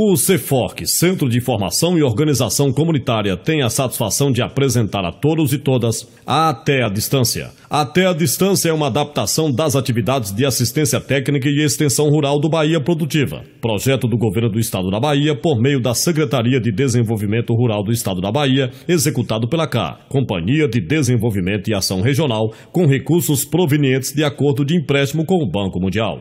O CEFORC, Centro de Informação e Organização Comunitária, tem a satisfação de apresentar a todos e todas a Até a Distância. Até a Distância é uma adaptação das atividades de assistência técnica e extensão rural do Bahia Produtiva, projeto do governo do Estado da Bahia por meio da Secretaria de Desenvolvimento Rural do Estado da Bahia, executado pela CA, Companhia de Desenvolvimento e Ação Regional, com recursos provenientes de acordo de empréstimo com o Banco Mundial.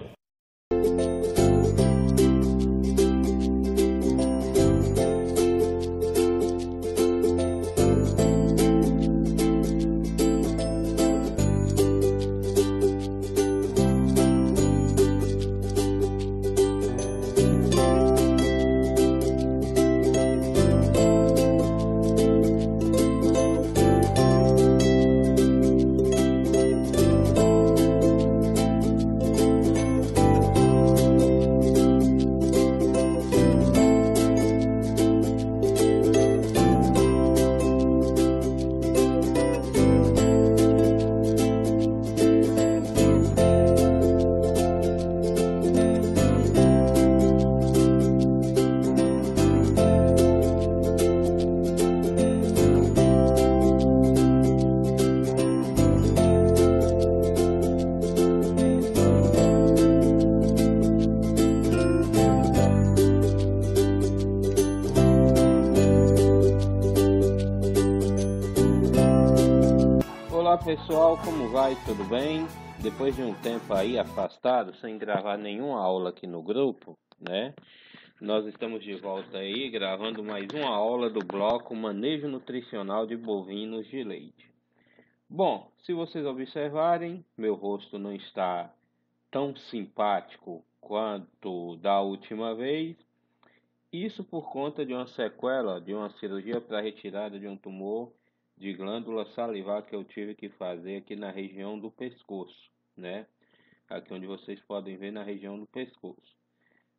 pessoal, como vai? Tudo bem? Depois de um tempo aí afastado, sem gravar nenhuma aula aqui no grupo, né? Nós estamos de volta aí gravando mais uma aula do bloco Manejo Nutricional de Bovinos de Leite. Bom, se vocês observarem, meu rosto não está tão simpático quanto da última vez. Isso por conta de uma sequela de uma cirurgia para retirada de um tumor de glândula salivar que eu tive que fazer aqui na região do pescoço, né? Aqui onde vocês podem ver na região do pescoço.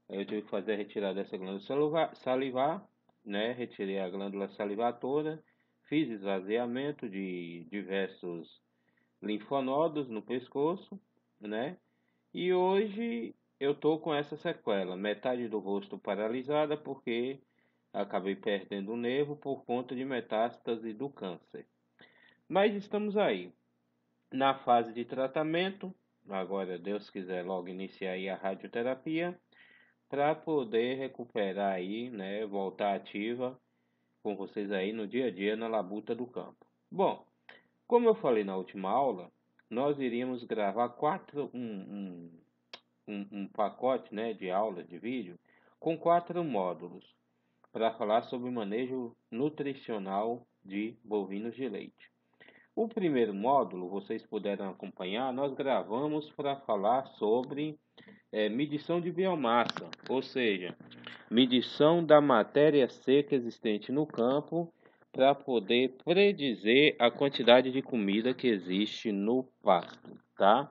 eu tive que fazer a retirada dessa glândula salivar, né? Retirei a glândula salivar toda, fiz esvaziamento de diversos linfonodos no pescoço, né? E hoje eu tô com essa sequela, metade do rosto paralisada porque acabei perdendo o nervo por conta de metástase do câncer. Mas estamos aí, na fase de tratamento, agora Deus quiser logo iniciar aí a radioterapia, para poder recuperar aí, né, voltar ativa com vocês aí no dia a dia na labuta do campo. Bom, como eu falei na última aula, nós iríamos gravar quatro, um, um, um, pacote né, de aula de vídeo com quatro módulos para falar sobre o manejo nutricional de bovinos de leite. O primeiro módulo, vocês puderam acompanhar, nós gravamos para falar sobre é, medição de biomassa, ou seja, medição da matéria seca existente no campo para poder predizer a quantidade de comida que existe no pasto, tá?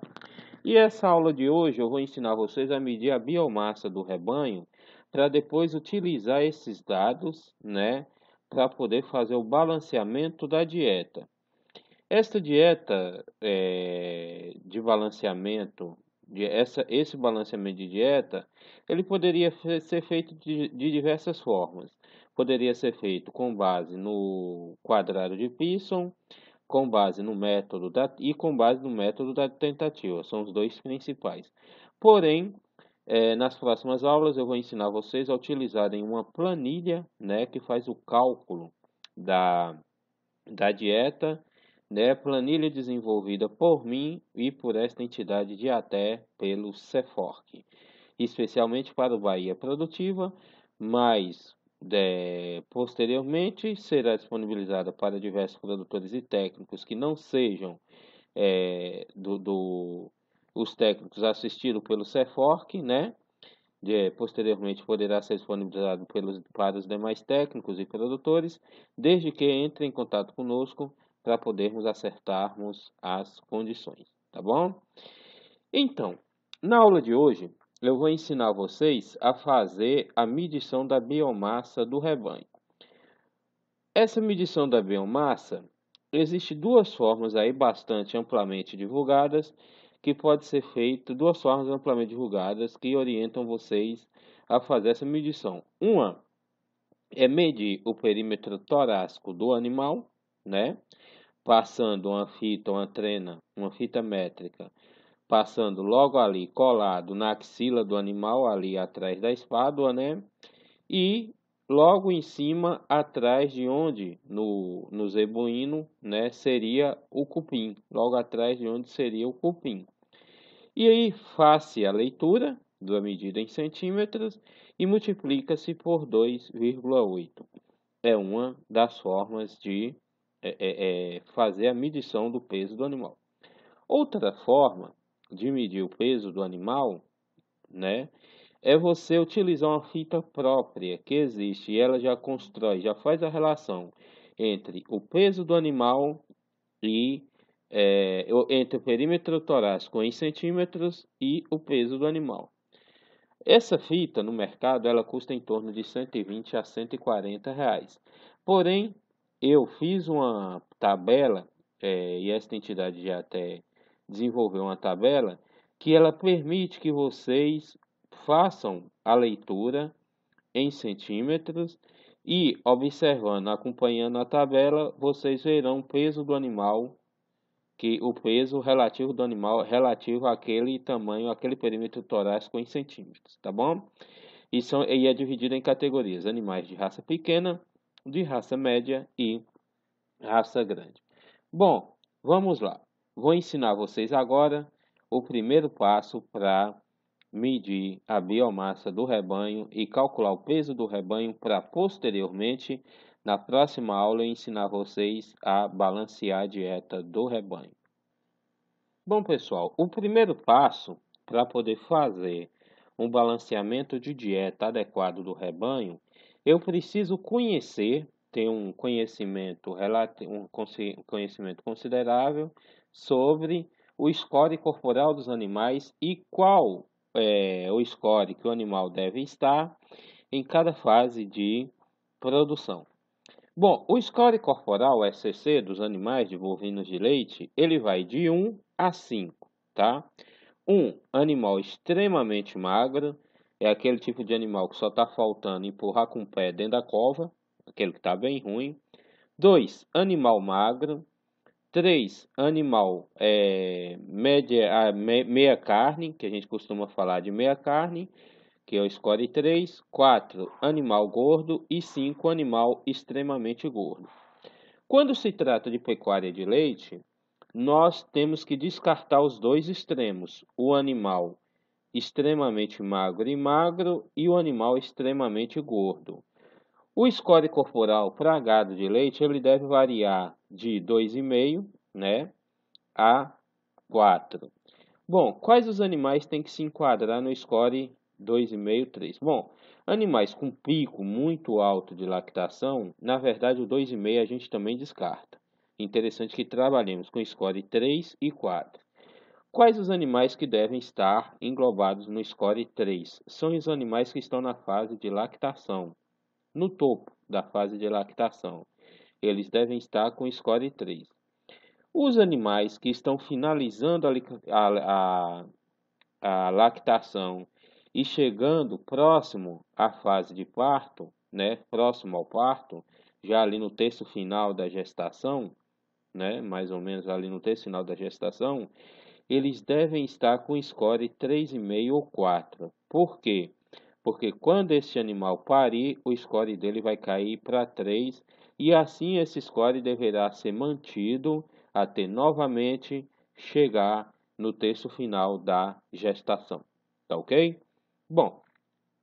E essa aula de hoje eu vou ensinar vocês a medir a biomassa do rebanho para depois utilizar esses dados, né, para poder fazer o balanceamento da dieta. Esta dieta é, de balanceamento, de essa, esse balanceamento de dieta, ele poderia ser feito de, de diversas formas. Poderia ser feito com base no quadrado de Pearson, com base no método da, e com base no método da tentativa, são os dois principais. Porém, é, nas próximas aulas eu vou ensinar vocês a utilizarem uma planilha né, que faz o cálculo da, da dieta, né, planilha desenvolvida por mim e por esta entidade de até pelo CEFORC, especialmente para o Bahia Produtiva, mas de, posteriormente será disponibilizada para diversos produtores e técnicos que não sejam é, do, do, os técnicos assistiram pelo CEFORC, né? De, posteriormente poderá ser disponibilizado pelos, para os demais técnicos e produtores, desde que entre em contato conosco para podermos acertarmos as condições, tá bom? Então, na aula de hoje, eu vou ensinar vocês a fazer a medição da biomassa do rebanho. Essa medição da biomassa existe duas formas aí bastante amplamente divulgadas que pode ser feito duas formas amplamente divulgadas que orientam vocês a fazer essa medição. Uma é medir o perímetro torácico do animal, né? Passando uma fita, uma trena, uma fita métrica, passando logo ali colado na axila do animal, ali atrás da espádua, né? E logo em cima, atrás de onde no, no zebuíno, né? Seria o cupim, logo atrás de onde seria o cupim. E aí, faz-se a leitura da medida em centímetros e multiplica-se por 2,8. É uma das formas de é, é, é, fazer a medição do peso do animal. Outra forma de medir o peso do animal, né, é você utilizar uma fita própria que existe e ela já constrói, já faz a relação entre o peso do animal e é, entre o perímetro torácico em centímetros e o peso do animal. Essa fita no mercado ela custa em torno de 120 a 140 reais. Porém, eu fiz uma tabela é, e esta entidade já até desenvolveu uma tabela que ela permite que vocês façam a leitura em centímetros e observando, acompanhando a tabela, vocês verão o peso do animal que o peso relativo do animal é relativo àquele tamanho, àquele perímetro torácico em centímetros, tá bom? E, são, e é dividido em categorias: animais de raça pequena, de raça média e raça grande. Bom, vamos lá. Vou ensinar vocês agora o primeiro passo para medir a biomassa do rebanho e calcular o peso do rebanho para posteriormente na próxima aula, eu ensinar vocês a balancear a dieta do rebanho. Bom, pessoal, o primeiro passo para poder fazer um balanceamento de dieta adequado do rebanho, eu preciso conhecer, ter um conhecimento, um conhecimento considerável sobre o score corporal dos animais e qual é o score que o animal deve estar em cada fase de produção. Bom, o score corporal SCC dos animais de bovinos de leite, ele vai de 1 a 5, tá? Um animal extremamente magro, é aquele tipo de animal que só está faltando empurrar com o pé dentro da cova, aquele que está bem ruim. 2. Animal magro. 3. Animal é, média, ah, meia carne, que a gente costuma falar de meia carne que é o score 3, 4, animal gordo e 5, animal extremamente gordo. Quando se trata de pecuária de leite, nós temos que descartar os dois extremos, o animal extremamente magro e magro e o animal extremamente gordo. O score corporal para gado de leite ele deve variar de 2,5 né, a 4. Bom, quais os animais têm que se enquadrar no score 2,5, 3. Bom, animais com pico muito alto de lactação, na verdade o 2,5 a gente também descarta. Interessante que trabalhemos com score 3 e 4. Quais os animais que devem estar englobados no score 3? São os animais que estão na fase de lactação, no topo da fase de lactação. Eles devem estar com score 3. Os animais que estão finalizando a, a, a, a lactação e chegando próximo à fase de parto, né, próximo ao parto, já ali no terço final da gestação, né, mais ou menos ali no terço final da gestação, eles devem estar com score 3,5 ou 4. Por quê? Porque quando esse animal parir, o score dele vai cair para 3 e assim esse score deverá ser mantido até novamente chegar no terço final da gestação. Tá ok? Bom,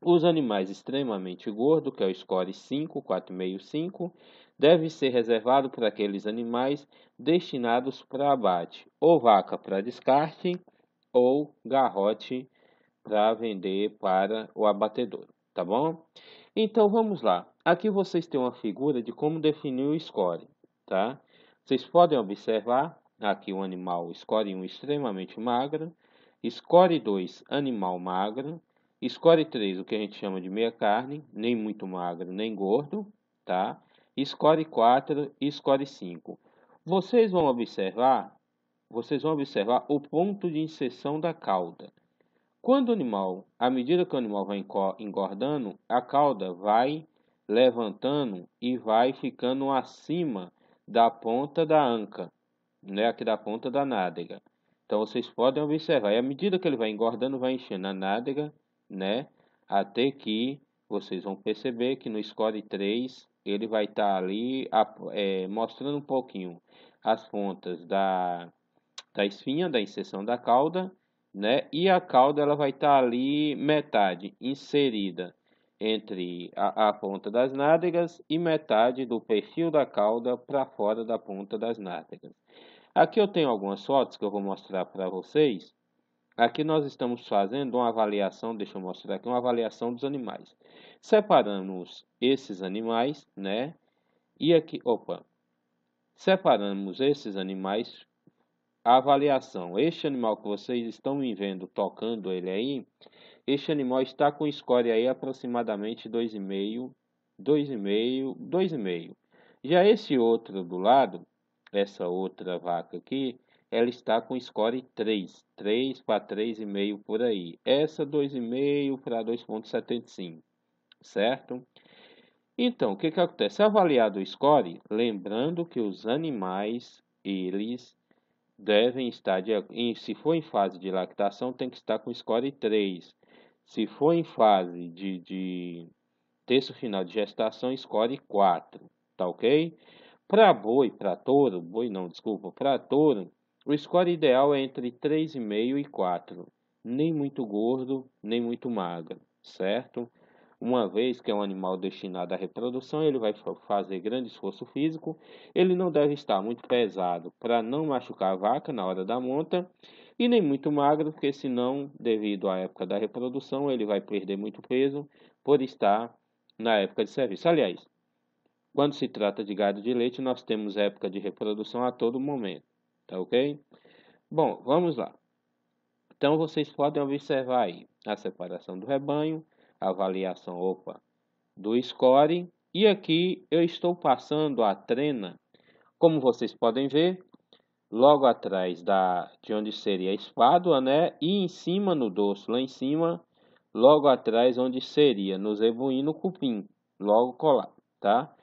os animais extremamente gordos, que é o score 5, 4,5, 5, deve ser reservado para aqueles animais destinados para abate, ou vaca para descarte, ou garrote para vender para o abatedor, tá bom? Então vamos lá. Aqui vocês têm uma figura de como definir o score, tá? Vocês podem observar aqui o um animal score 1 extremamente magro, score 2 animal magro, Score 3, o que a gente chama de meia carne, nem muito magro, nem gordo, tá? Score 4 e score 5. Vocês vão observar, vocês vão observar o ponto de inserção da cauda. Quando o animal, à medida que o animal vai engordando, a cauda vai levantando e vai ficando acima da ponta da anca, né, aqui da ponta da nádega. Então vocês podem observar, e à medida que ele vai engordando, vai enchendo a nádega né? Até que vocês vão perceber que no score 3 ele vai estar tá ali é, mostrando um pouquinho as pontas da, da esfinha, da inserção da cauda, né? E a cauda ela vai estar tá ali metade inserida entre a, a, ponta das nádegas e metade do perfil da cauda para fora da ponta das nádegas. Aqui eu tenho algumas fotos que eu vou mostrar para vocês, Aqui nós estamos fazendo uma avaliação, deixa eu mostrar aqui, uma avaliação dos animais. Separamos esses animais, né? E aqui, opa, separamos esses animais, a avaliação. Este animal que vocês estão me vendo tocando ele aí, este animal está com score aí aproximadamente 2,5, 2,5, 2,5. Já esse outro do lado, essa outra vaca aqui, ela está com score 3, 3 para 3,5 por aí. Essa 2,5 para 2,75, certo? Então, o que, que acontece? Avaliado o score, lembrando que os animais, eles devem estar, de, se for em fase de lactação, tem que estar com score 3. Se for em fase de, de terço final de gestação, score 4, tá ok? Para boi, para touro, boi não, desculpa, para touro, o score ideal é entre 3,5 e 4, nem muito gordo, nem muito magro, certo? Uma vez que é um animal destinado à reprodução, ele vai fazer grande esforço físico, ele não deve estar muito pesado para não machucar a vaca na hora da monta, e nem muito magro, porque senão, devido à época da reprodução, ele vai perder muito peso por estar na época de serviço. Aliás, quando se trata de gado de leite, nós temos época de reprodução a todo momento. Tá ok? Bom, vamos lá. Então vocês podem observar aí a separação do rebanho, a avaliação opa do score e aqui eu estou passando a trena, como vocês podem ver, logo atrás da de onde seria a espádua, né? E em cima no dorso, lá em cima, logo atrás onde seria no zebuíno cupim, logo colado, tá?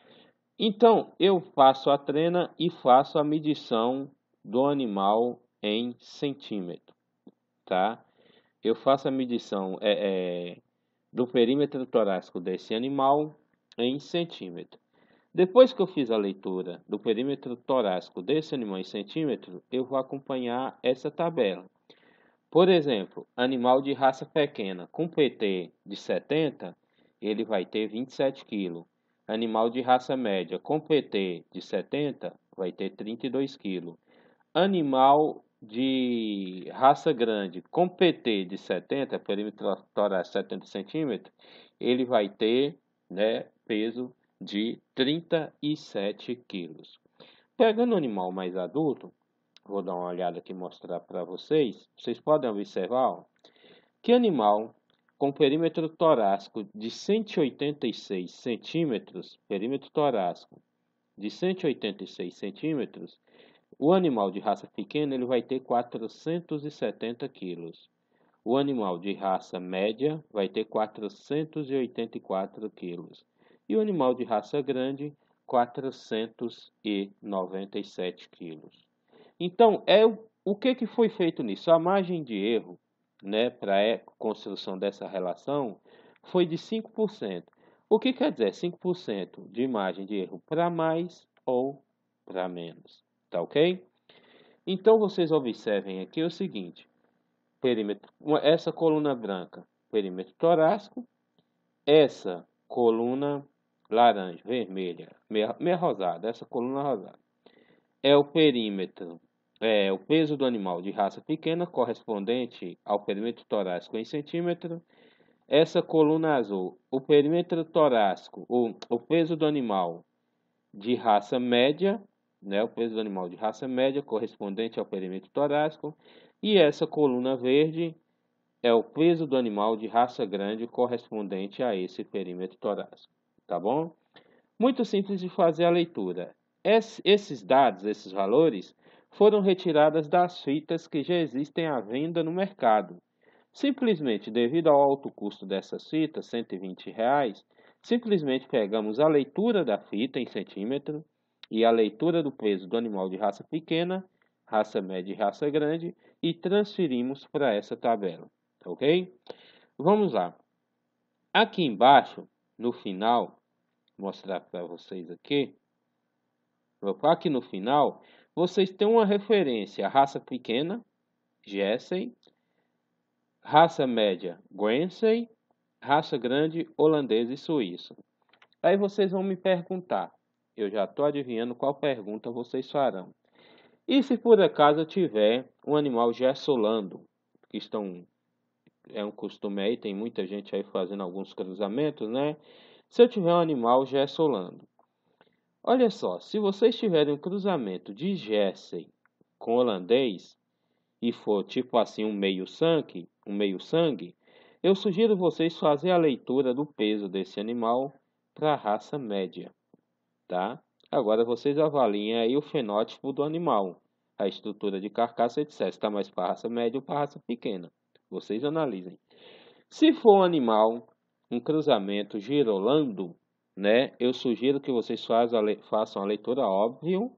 Então, eu faço a trena e faço a medição do animal em centímetro, tá? Eu faço a medição é, é, do perímetro torácico desse animal em centímetro. Depois que eu fiz a leitura do perímetro torácico desse animal em centímetro, eu vou acompanhar essa tabela. Por exemplo, animal de raça pequena com PT de 70, ele vai ter 27 kg. Animal de raça média com PT de 70 vai ter 32 kg animal de raça grande com PT de 70, perímetro torácico 70 é centímetros, ele vai ter né, peso de 37 quilos. Pegando o um animal mais adulto, vou dar uma olhada aqui mostrar para vocês. Vocês podem observar ó, que animal com perímetro torácico de 186 centímetros, perímetro torácico de 186 centímetros, o animal de raça pequena ele vai ter 470 quilos. O animal de raça média vai ter 484 quilos. E o animal de raça grande, 497 quilos. Então, é o que, que foi feito nisso? A margem de erro né, para a é, construção dessa relação foi de 5%. O que quer dizer 5% de margem de erro para mais ou para menos? Tá ok? Então vocês observem aqui o seguinte: perímetro, essa coluna branca, perímetro torácico, essa coluna laranja, vermelha, meia, meia rosada, essa coluna rosada é o perímetro, é o peso do animal de raça pequena correspondente ao perímetro torácico em centímetro. Essa coluna azul, o perímetro torácico, o, o peso do animal de raça média né, o peso do animal de raça média correspondente ao perímetro torácico, e essa coluna verde é o peso do animal de raça grande correspondente a esse perímetro torácico, tá bom? Muito simples de fazer a leitura. Es, esses dados, esses valores, foram retirados das fitas que já existem à venda no mercado. Simplesmente, devido ao alto custo dessas fitas, R$ 120, reais, simplesmente pegamos a leitura da fita em centímetro, e a leitura do peso do animal de raça pequena, raça média e raça grande e transferimos para essa tabela, tá ok? Vamos lá. Aqui embaixo, no final, mostrar para vocês aqui. Aqui no final, vocês têm uma referência raça pequena, Jersey, raça média, Guernsey, raça grande, holandesa e suíça. Aí vocês vão me perguntar, eu já estou adivinhando qual pergunta vocês farão. E se por acaso tiver um animal gessolando, que estão é um costume aí, tem muita gente aí fazendo alguns cruzamentos, né? Se eu tiver um animal gessolando. Olha só, se vocês tiverem um cruzamento de Jersey com holandês e for tipo assim um meio sangue, um meio sangue, eu sugiro vocês fazer a leitura do peso desse animal para a raça média tá? Agora vocês avaliem aí o fenótipo do animal, a estrutura de carcaça, etc. Está mais para raça média ou para raça pequena. Vocês analisem. Se for um animal, um cruzamento girolando, né? Eu sugiro que vocês façam a leitura óbvio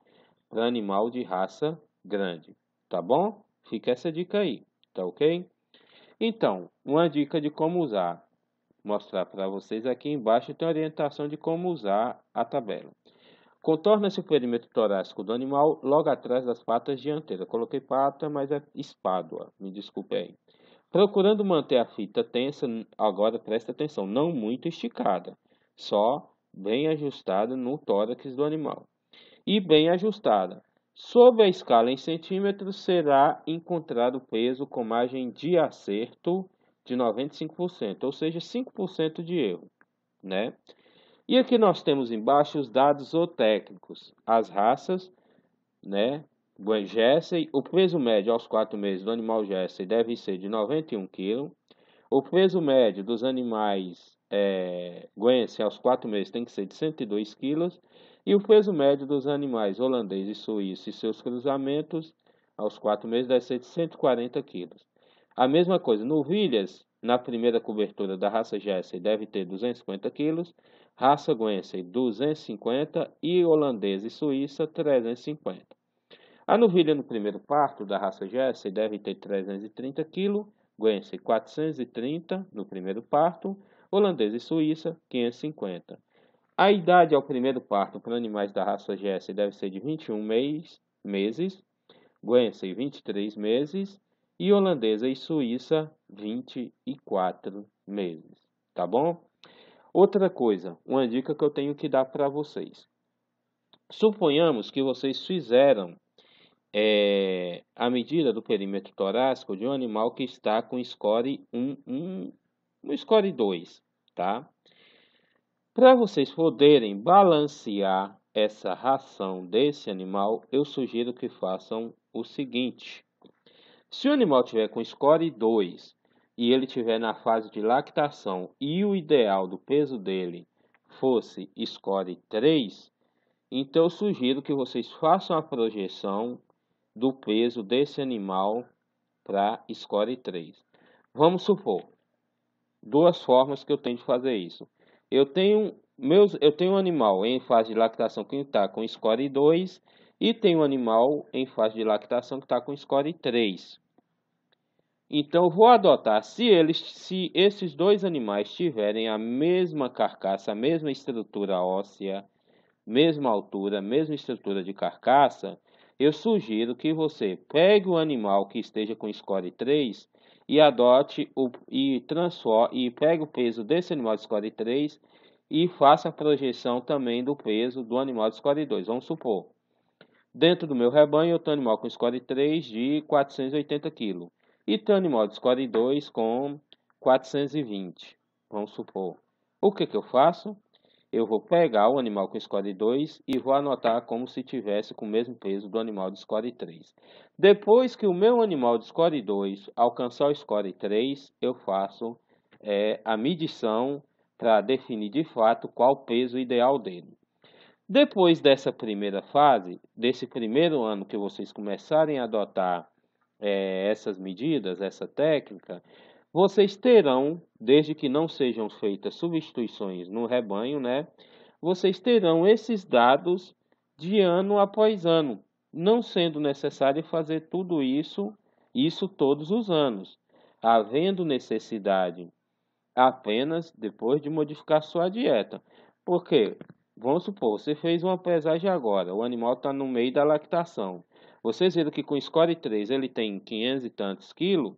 para animal de raça grande, tá bom? Fica essa dica aí, tá ok? Então, uma dica de como usar mostrar para vocês. Aqui embaixo tem orientação de como usar a tabela. Contorna-se o perímetro torácico do animal logo atrás das patas dianteiras. Coloquei pata, mas é espádua, me desculpe aí. Procurando manter a fita tensa, agora presta atenção, não muito esticada, só bem ajustada no tórax do animal. E bem ajustada. Sob a escala em centímetros será encontrado o peso com margem de acerto de 95%, ou seja, 5% de erro, né? E aqui nós temos embaixo os dados zootécnicos, as raças, né? Jersey, o peso médio aos 4 meses do animal Jersey deve ser de 91 kg. O peso médio dos animais é, Guense aos 4 meses tem que ser de 102 kg. E o peso médio dos animais holandês e suíço e seus cruzamentos aos 4 meses deve ser de 140 kg. A mesma coisa, novilhas, na primeira cobertura da raça Jersey deve ter 250 quilos raça Guernsey 250 e holandesa e suíça 350. A novilha no primeiro parto da raça Jersey deve ter 330 kg, Guernsey 430 no primeiro parto, holandesa e suíça 550. A idade ao primeiro parto para animais da raça Jersey deve ser de 21 mês, meses, Guernsey 23 meses e holandesa e suíça 24 meses, tá bom? Outra coisa, uma dica que eu tenho que dar para vocês. Suponhamos que vocês fizeram é, a medida do perímetro torácico de um animal que está com score 1, 1 um score 2, tá? Para vocês poderem balancear essa ração desse animal, eu sugiro que façam o seguinte: se o animal tiver com score 2 e ele tiver na fase de lactação e o ideal do peso dele fosse score 3, então eu sugiro que vocês façam a projeção do peso desse animal para score 3. Vamos supor duas formas que eu tenho de fazer isso. Eu tenho meus, eu tenho um animal em fase de lactação que está com score 2 e tenho um animal em fase de lactação que está com score 3. Então vou adotar, se eles, se esses dois animais tiverem a mesma carcaça, a mesma estrutura óssea, mesma altura, mesma estrutura de carcaça, eu sugiro que você pegue o animal que esteja com score 3 e adote o, e transforme e pegue o peso desse animal de score 3 e faça a projeção também do peso do animal de score 2. Vamos supor, dentro do meu rebanho eu tenho um animal com score 3 de 480 kg. E Tony Mods 2 com 420, vamos supor. O que, que eu faço? Eu vou pegar o animal com score 2 e vou anotar como se tivesse com o mesmo peso do animal de score 3. Depois que o meu animal de score 2 alcançar o score 3, eu faço é, a medição para definir de fato qual o peso ideal dele. Depois dessa primeira fase, desse primeiro ano que vocês começarem a adotar é, essas medidas, essa técnica, vocês terão, desde que não sejam feitas substituições no rebanho, né? Vocês terão esses dados de ano após ano, não sendo necessário fazer tudo isso, isso todos os anos, havendo necessidade apenas depois de modificar sua dieta. Porque, vamos supor, você fez uma pesagem agora, o animal está no meio da lactação. Vocês viram que com o score 3 ele tem 500 e tantos quilos,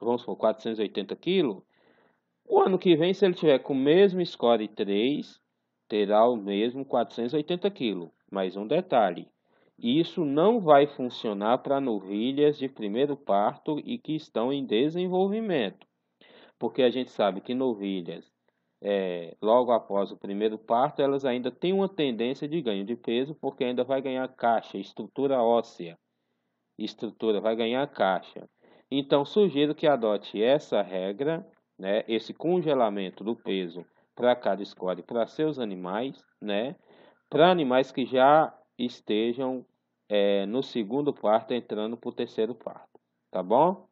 vamos supor 480 quilos. O ano que vem, se ele tiver com o mesmo score 3, terá o mesmo 480 quilos. Mais um detalhe: isso não vai funcionar para novilhas de primeiro parto e que estão em desenvolvimento, porque a gente sabe que novilhas é, logo após o primeiro parto, elas ainda têm uma tendência de ganho de peso, porque ainda vai ganhar caixa, estrutura óssea estrutura, vai ganhar caixa. Então, sugiro que adote essa regra, né, esse congelamento do peso para cada score para seus animais, né, para animais que já estejam é, no segundo parto entrando para o terceiro parto, tá bom?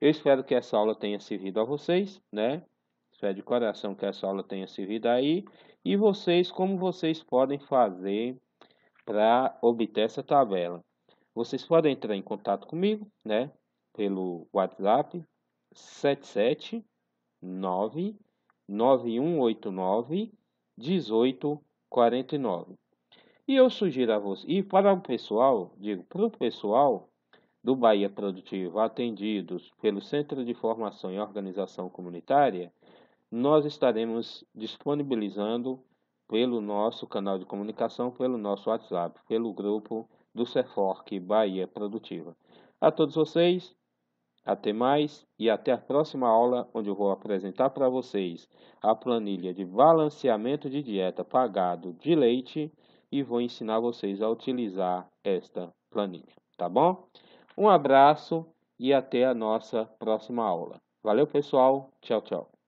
Eu espero que essa aula tenha servido a vocês, né? Espero de coração que essa aula tenha servido aí. E vocês, como vocês podem fazer para obter essa tabela? Vocês podem entrar em contato comigo, né? Pelo WhatsApp 779 9189 1849. E eu sugiro a vocês, e para o pessoal, digo, para o pessoal do Bahia Produtivo, atendidos pelo Centro de Formação e Organização Comunitária, nós estaremos disponibilizando pelo nosso canal de comunicação, pelo nosso WhatsApp, pelo grupo do CEFORC Bahia Produtiva. A todos vocês, até mais e até a próxima aula, onde eu vou apresentar para vocês a planilha de balanceamento de dieta pagado de leite e vou ensinar vocês a utilizar esta planilha, tá bom? Um abraço e até a nossa próxima aula. Valeu, pessoal. Tchau, tchau.